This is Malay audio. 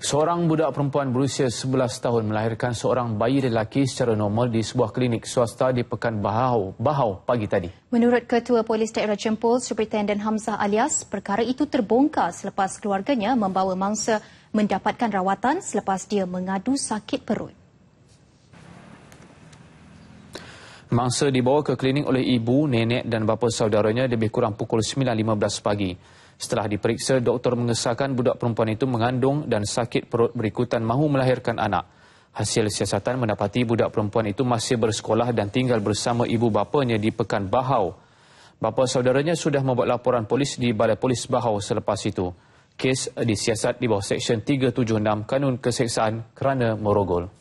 Seorang budak perempuan berusia 11 tahun melahirkan seorang bayi lelaki secara normal di sebuah klinik swasta di Pekan Bahau, Bahau pagi tadi. Menurut Ketua Polis Daerah Jempol, Superintendent Hamzah Alias, perkara itu terbongkar selepas keluarganya membawa mangsa mendapatkan rawatan selepas dia mengadu sakit perut. Mangsa dibawa ke klinik oleh ibu, nenek dan bapa saudaranya lebih kurang pukul 9.15 pagi. Setelah diperiksa, doktor mengesahkan budak perempuan itu mengandung dan sakit perut berikutan mahu melahirkan anak. Hasil siasatan mendapati budak perempuan itu masih bersekolah dan tinggal bersama ibu bapanya di Pekan Bahau. Bapa saudaranya sudah membuat laporan polis di Balai Polis Bahau selepas itu. Kes disiasat di bawah Seksyen 376 Kanun Keseksaan kerana merogol.